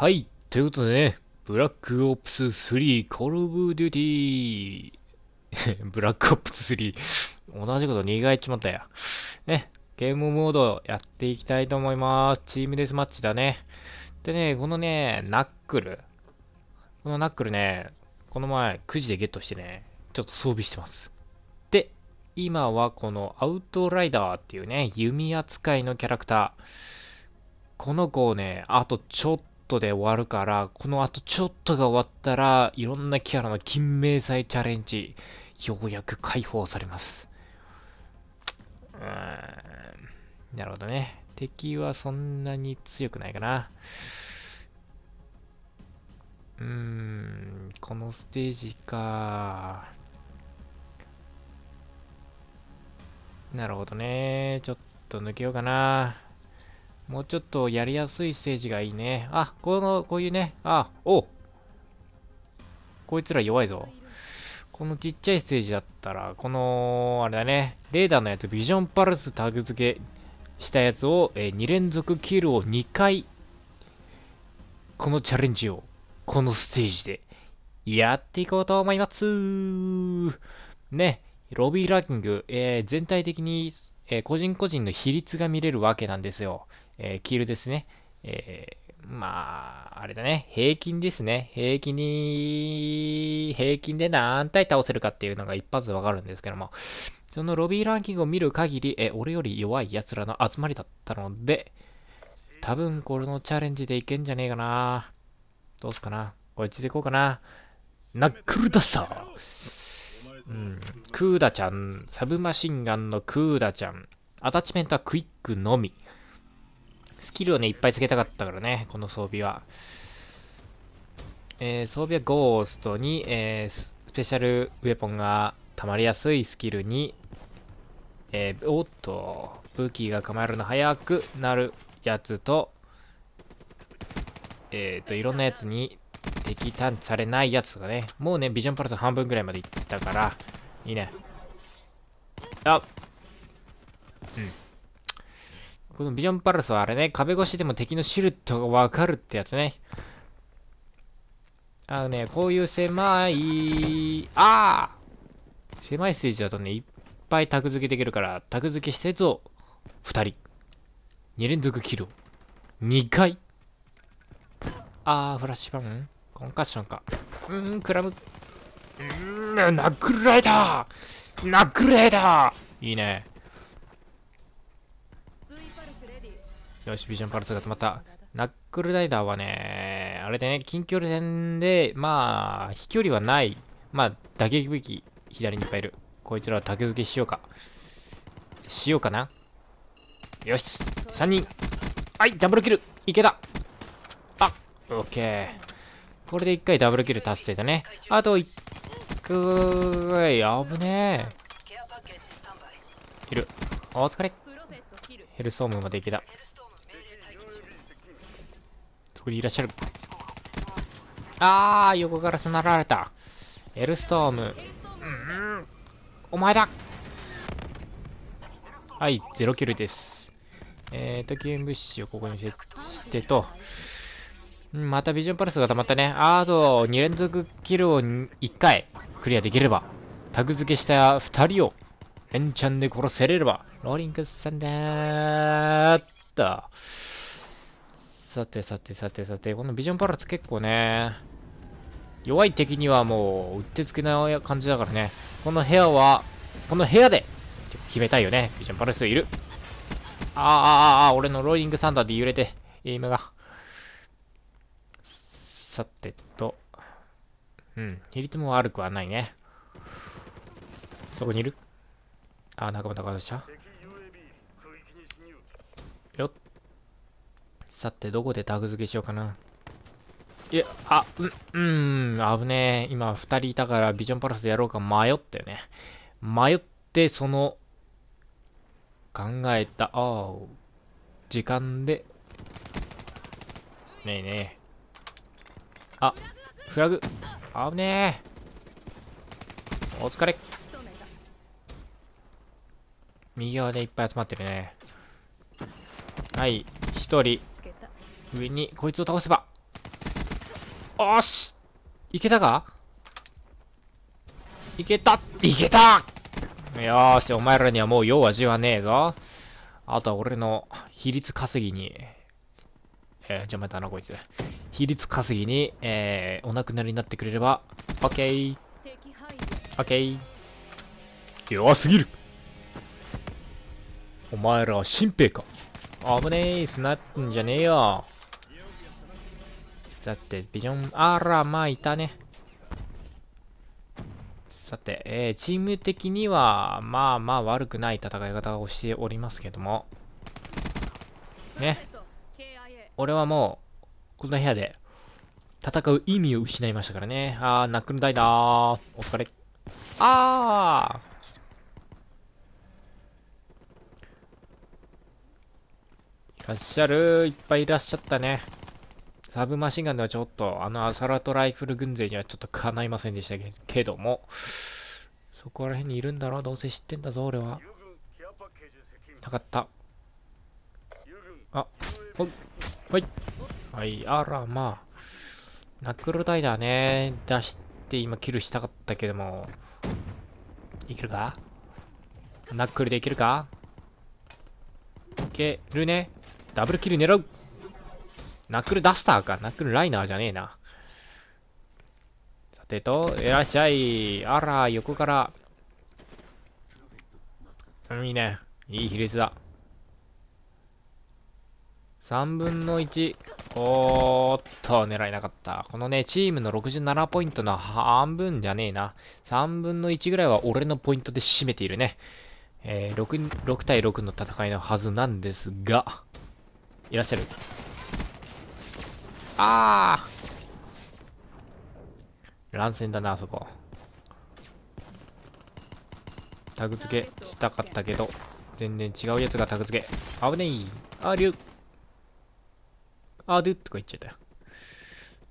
はい。ということでね、ブラックオプス3、コールオブデューティー。ブラックオプス3。同じこと2回っちまったや。ね、ゲームモードやっていきたいと思います。チームデスマッチだね。でね、このね、ナックル。このナックルね、この前9時でゲットしてね、ちょっと装備してます。で、今はこのアウトライダーっていうね、弓扱いのキャラクター。この子をね、あとちょっとで終わるから、この後ちょっとが終わったら、いろんなキャラの金明細チャレンジ、ようやく解放されます。うーん。なるほどね。敵はそんなに強くないかな。うーん、このステージか。なるほどね。ちょっと抜けようかな。もうちょっとやりやすいステージがいいね。あ、この、こういうね、あ、おこいつら弱いぞ。このちっちゃいステージだったら、この、あれだね、レーダーのやつ、ビジョンパルスタグ付けしたやつを、えー、2連続キルを2回、このチャレンジを、このステージで、やっていこうと思いますね、ロビーランキング、えー、全体的に、えー、個人個人の比率が見れるわけなんですよ。えー、キールですね。えー、まあ、あれだね、平均ですね。平均に、平均で何体倒せるかっていうのが一発でわかるんですけども、そのロビーランキングを見る限り、えー、俺より弱い奴らの集まりだったので、多分これのチャレンジでいけんじゃねえかな。どうすかな。こっちでいこうかな。ナックルダッサーうん、クーダちゃん、サブマシンガンのクーダちゃん、アタッチメントはクイックのみ。スキルをね、いっぱいつけたかったからね、この装備は。えー、装備はゴーストに、えー、スペシャルウェポンが溜まりやすいスキルに、えー、おっと、武器が構えるの早くなるやつと、えっ、と、いろんなやつに敵探知されないやつとかね。もうね、ビジョンパルス半分ぐらいまでいったから、いいね。あこのビジョンパルスはあれね、壁越しでも敵のシルットがわかるってやつね。あのね、こういう狭い、ああ狭いステージだとね、いっぱいタグ付けできるから、タグ付けし設を、二人。二連続キル2二回。あー、フラッシュバンコンカッションか。うーん、クラム。うーん、ナックルライダーナックルライダーいいね。よし、ビジョンパルスが止まった。ナックルライダーはね、あれでね、近距離戦で、まあ、飛距離はない。まあ、打撃武器、左にいっぱいいる。こいつらは竹付けしようか。しようかな。よし、3人。はい、ダブルキル。いけた。あ、オッケー。これで1回ダブルキル達成だね。あと1回、あぶねえ。いる。お疲れ。ヘルソームまで行けた。にいらっしゃる。あー、横から迫られた。エルストーム。うん、お前だはい、ゼロキルです。えーと、救援物資をここに設置してと、うん、またビジョンパルスが溜まったね。あと、2連続キルを1回クリアできれば、タグ付けした2人をンチャンで殺せれれば、ローリングさんだーっと。さてさてさてさて、このビジョンパラツ結構ね、弱い敵にはもう、うってつけな感じだからね。この部屋は、この部屋で、決めたいよね。ビジョンパラスいる。あーあああ、俺のローリングサンダーで揺れて、エイムが。さてと。うん、比率も悪くはないね。そこにいるあ仲間仲かでした。よっさて、どこでタグ付けしようかな。いや、あ、うん、うん、危ねえ。今、二人いたからビジョンパラスやろうか迷ったよね。迷って、その、考えた、ああ、時間で、ねえねえ。あ、フラグ、危ねえ。お疲れ。右側でいっぱい集まってるね。はい、一人、上に、こいつを倒せば。おしいけたかいけたいけたよーし、お前らにはもう用ははねえぞ。あとは俺の比率稼ぎに、えー、邪魔だな、こいつ。比率稼ぎに、えー、お亡くなりになってくれれば、オッケー。オッケー。弱すぎるお前らは新兵か。危ねえ、すなっんじゃねえよ。って、ビョン、あら、まあ、いたね。さて、えー、チーム的には、まあまあ悪くない戦い方をしておりますけども。ね。俺はもう、この部屋で、戦う意味を失いましたからね。あー、ナックルダイだー。お疲れ。あーいらっしゃるいっぱいいらっしゃったね。サブマシンガンではちょっと、あのアサラトライフル軍勢にはちょっとかないませんでしたけども、そこら辺にいるんだろう、どうせ知ってんだぞ、俺は。なかった。あ、ほい、ほい。はい、あら、まあ。ナックルダイダーね、出して今キルしたかったけども、いけるかナックルでいけるかいけるね。ダブルキル狙うナックルダスターか。ナックルライナーじゃねえな。さてと、いらっしゃい。あら、横から。うん、いいね。いい比率だ。3分の1。おーっと、狙えなかった。このね、チームの67ポイントの半分じゃねえな。3分の1ぐらいは俺のポイントで占めているね。えー、6, 6対6の戦いのはずなんですが、いらっしゃる。あー乱戦だなあそこタグ付けしたかったけど全然違うやつがタグ付け危ねいありゅあゅうとか言っちゃったよ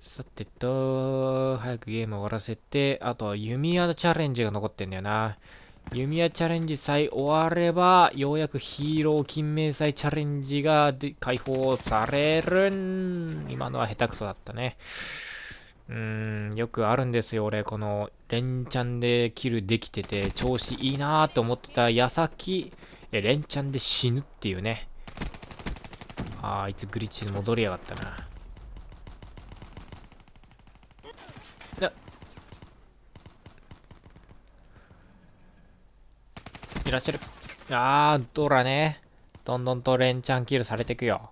さてと、早くゲーム終わらせて、あとは弓矢のチャレンジが残ってんだよな。弓矢チャレンジさえ終われば、ようやくヒーロー金明祭チャレンジが解放されるん。今のは下手くそだったね。うーん、よくあるんですよ、俺。この、連チャンでキルできてて、調子いいなーと思ってた矢先、連チャンで死ぬっていうね。あー、いつグリッチに戻りやがったな。らっしゃる。あー、ドラね。どんどんとレンチャンキルされていくよ。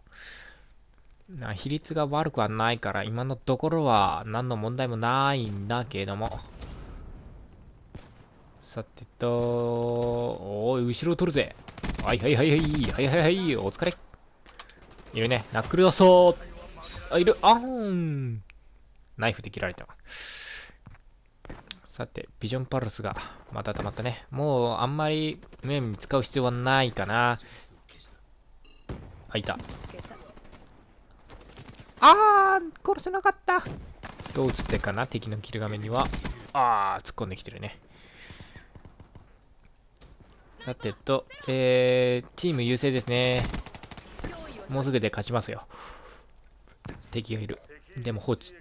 な比率が悪くはないから、今のところは何の問題もないんだけども。さてと、おい、後ろを取るぜ。はいはいはいはい、はいはいはい、お疲れ。いるね、ナックルだそう。あ、いる、あん。ナイフで切られた。さて、ビジョンパルスが、また溜まったね。もう、あんまり、面に使う必要はないかな。あ、いた。あー、殺せなかった。どう映ってかな敵のキル画面には。あー、突っ込んできてるね。さてと、えー、チーム優勢ですね。もうすぐで勝ちますよ。敵がいる。でも放置。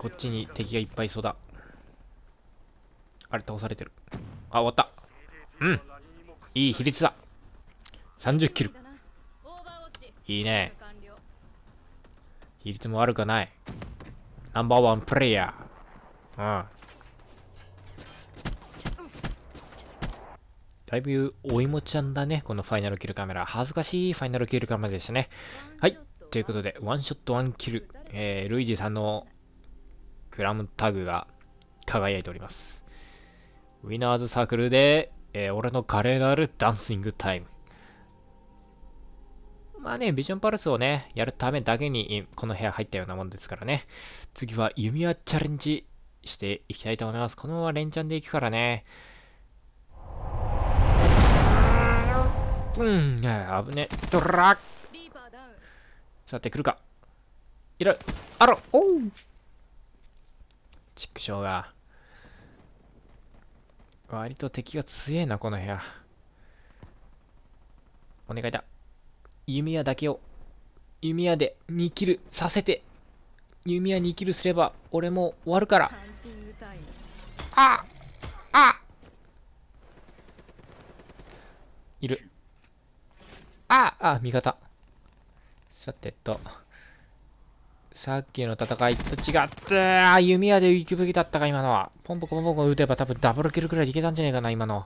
こっちに敵がいっぱいそうだ。あれ倒されてるあ終わったうんいい比率だ30キルいいね比率も悪くないナンバーワンプレイヤーうんだいぶお芋ちゃんだね、このファイナルキルカメラ。恥ずかしいファイナルキルカメラでしたね。はい。ということで、ワンショットワンキル、えー、ルイージさんのクラムタグが輝いております。ウィナーズサークルで、えー、俺の華麗なるダンシングタイム。まあね、ビジョンパルスをね、やるためだけに、この部屋入ったようなもんですからね。次は弓矢チャレンジしていきたいと思います。このまま連チャンでいくからね。うん、危ね。ドラッさて、来るか。いる。あら、おう。チックショーが。割と敵が強えな、この部屋。お願いだ。弓矢だけを、弓矢で2キルさせて、弓矢2キルすれば、俺も終わるから。ああいる。ああ味方。さてと。さっきの戦いと違って弓矢で行きべきだったか、今のは。ポンポコポンポコ打てば多分ダブルキルくらいでいけたんじゃねえかな、今の。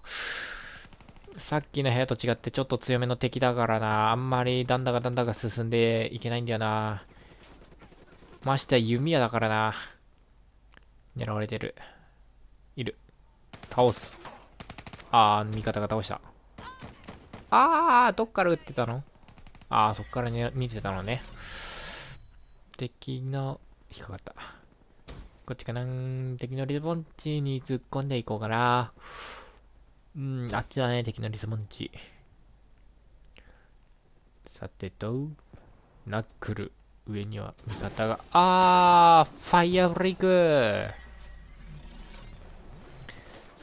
さっきの部屋と違ってちょっと強めの敵だからな。あんまりだんだかだんだか進んでいけないんだよな。まして弓矢だからな。狙われてる。いる。倒す。あー、味方が倒した。あー、どっから撃ってたのあー、そっから、ね、見てたのね。敵の、引っかかった。こっちかな敵のリズボン地に突っ込んでいこうかな。うん、あっちだね、敵のリズボン地。さてと、ナックル。上には味方が、あーファイアフリーク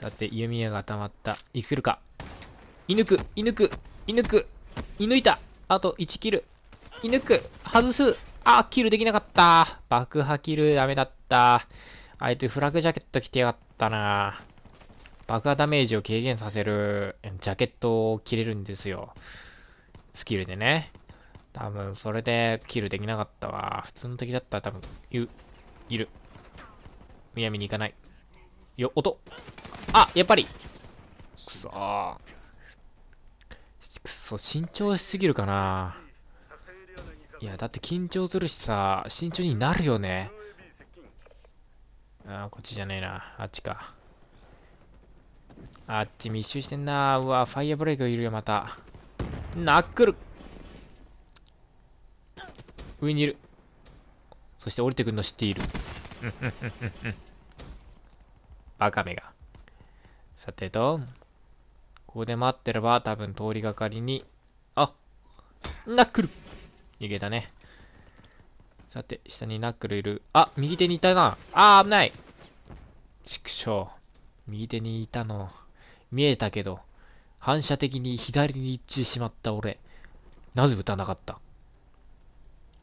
さて、弓矢が溜まった。いきるか。射抜く、射抜く、射抜く、射抜いた。あと1キル。射抜く、外す。あ、キルできなかった。爆破キルダメだった。あ手フラグジャケット着てやがったな。爆破ダメージを軽減させるジャケットを着れるんですよ。スキルでね。多分それでキルできなかったわ。普通の敵だったら多分、い、いる。むやみに行かない。よ、音あ、やっぱりくそー。くそ、慎重しすぎるかないや、だって緊張するしさ、慎重になるよね。ああ、こっちじゃねえな。あっちか。あっち密集してんな。うわ、ファイアブレイクいるよ、また。ナックル上にいる。そして降りてくるの知っている。バカめが。さてと、ここで待ってれば多分通りがかりに、あナックル逃げたね。さて、下にナックルいる。あ、右手にいたな。あー、危ない。畜生。右手にいたの。見えたけど、反射的に左に行ってしまった俺。なぜ撃たなかった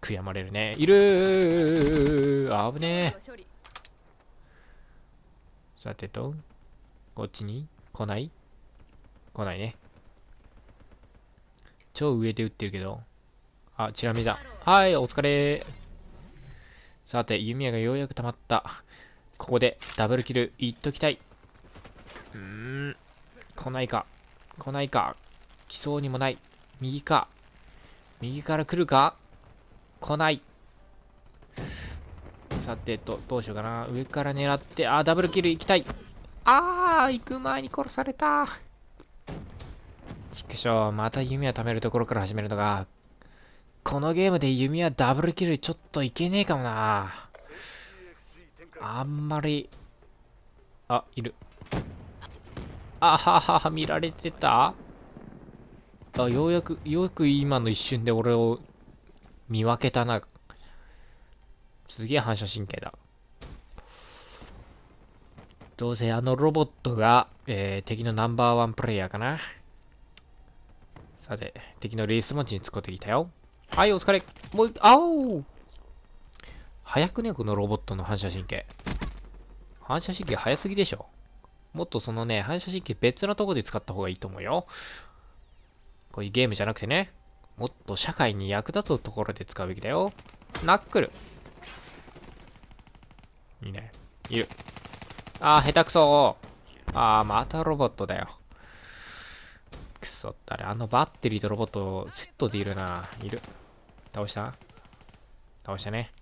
悔やまれるね。いるー危ねえ。さてと、こっちに来ない来ないね。超上で撃ってるけど、あ、チラ見だ。はい、お疲れ。さて、弓矢がようやく溜まった。ここでダブルキルいっときたい。うーん。来ないか。来ないか。来そうにもない。右か。右から来るか来ない。さてと、どうしようかな。上から狙って、あ、ダブルキル行きたい。あー、行く前に殺された。ちくしょう、また弓矢貯めるところから始めるのが、このゲームで弓はダブルキルちょっといけねえかもなあんまりあいるあははは見られてたあようやくよく今の一瞬で俺を見分けたなすげえ反射神経だどうせあのロボットが、えー、敵のナンバーワンプレイヤーかなさて、敵のレース持ちに突っ込んできたよ。はい、お疲れ。もう、あお早くね、このロボットの反射神経。反射神経早すぎでしょ。もっとそのね、反射神経別なとこで使った方がいいと思うよ。こういうゲームじゃなくてね、もっと社会に役立つところで使うべきだよ。ナックル。いいね。いる。あー、下手くそあー、またロボットだよ。くそったら、あのバッテリーとロボットセットでいるな。いる。倒した倒したね。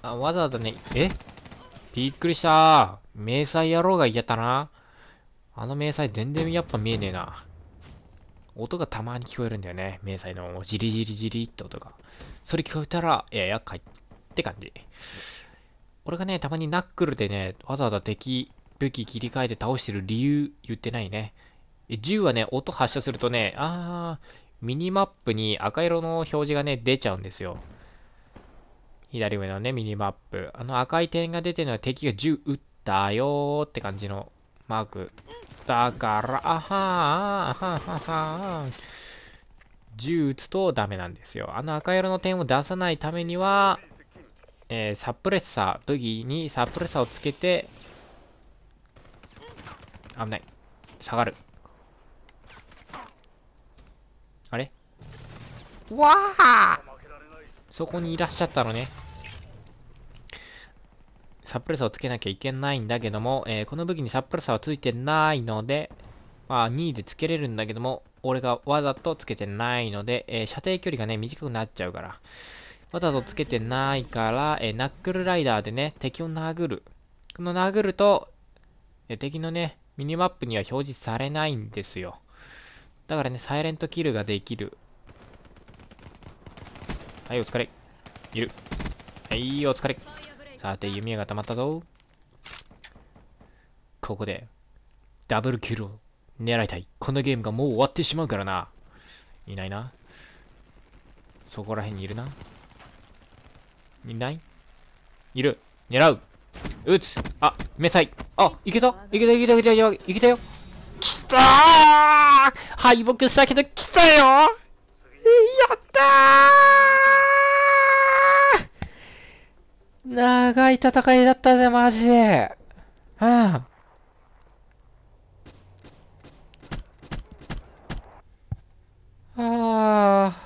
あ、わざわざね、えびっくりしたー。迷彩野郎が嫌だな。あの迷彩全然やっぱ見えねえな。音がたまに聞こえるんだよね。迷彩のジリジリジリって音が。それ聞こえたら、いや、厄介って感じ。俺がね、たまにナックルでね、わざわざ敵、武器切り替えて倒してる理由言ってないね。銃はね、音発射するとね、あー、ミニマップに赤色の表示がね、出ちゃうんですよ。左上のね、ミニマップ。あの赤い点が出てるのは敵が銃撃ったよーって感じのマーク。だから、あはー、あはー、はー、銃撃つとダメなんですよ。あの赤色の点を出さないためには、えー、サプレッサー、武器にサプレッサーをつけて、危ない。下がる。わあそこにいらっしゃったのね。サプレッサーをつけなきゃいけないんだけども、えー、この武器にサプレッサーはついてないので、まあ、2位でつけれるんだけども、俺がわざとつけてないので、えー、射程距離がね、短くなっちゃうから。わざとつけてないから、えー、ナックルライダーでね、敵を殴る。この殴ると、え敵のね、ミニマップには表示されないんですよ。だからね、サイレントキルができる。はいお疲れいるはいお疲れさて弓矢が溜まったぞここでダブルキルを狙いたいこのゲームがもう終わってしまうからないないなそこら辺にいるないないいる狙う撃つあめさいあいけたいけたいけたいけたいけたよきたー敗北したけど来たよやったー長い戦いだったぜ、マジで。うあ。ああ、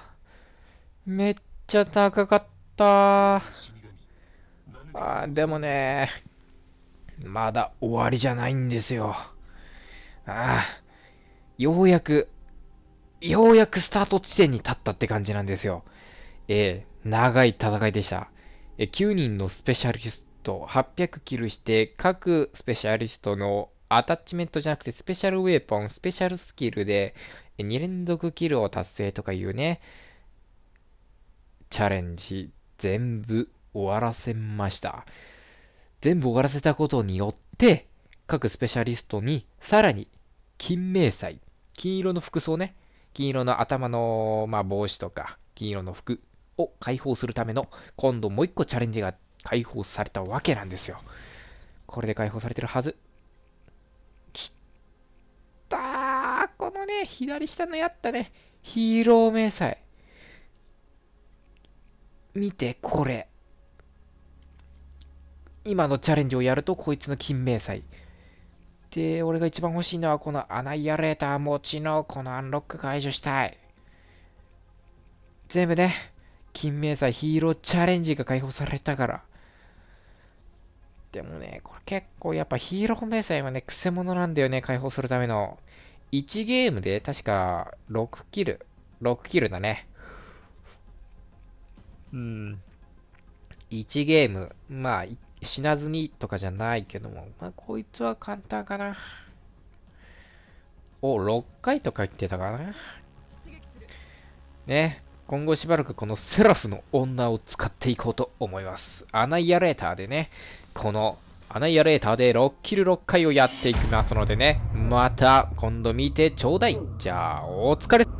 めっちゃ高かった。ああ、でもね、まだ終わりじゃないんですよ。ああ、ようやくようやくスタート地点に立ったって感じなんですよ。えー、長い戦いでした。えー、9人のスペシャリスト、800キルして、各スペシャリストのアタッチメントじゃなくて、スペシャルウェポン、スペシャルスキルで、2連続キルを達成とかいうね、チャレンジ、全部終わらせました。全部終わらせたことによって、各スペシャリストに、さらに、金明細、金色の服装ね、金色の頭の、まあ、帽子とか、金色の服を解放するための、今度もう一個チャレンジが解放されたわけなんですよ。これで解放されてるはず。きったーこのね、左下のやったね、ヒーロー迷彩。見て、これ。今のチャレンジをやると、こいつの金迷彩。で、俺が一番欲しいのはこのアナイアレーター持ちのこのアンロック解除したい。全部ね、金明細ヒーローチャレンジが解放されたから。でもね、これ結構やっぱヒーロー明細はね、くせ者なんだよね、解放するための。1ゲームで確か6キル。6キルだね。うん。1ゲーム、まあ死なずにとかじゃないけども、まあ、こいつは簡単かな。お、6回とか言ってたかな。ね、今後しばらくこのセラフの女を使っていこうと思います。アナイアレーターでね、このアナイアレーターで6キル6回をやっていきますのでね、また今度見てちょうだい。じゃあ、お疲れ。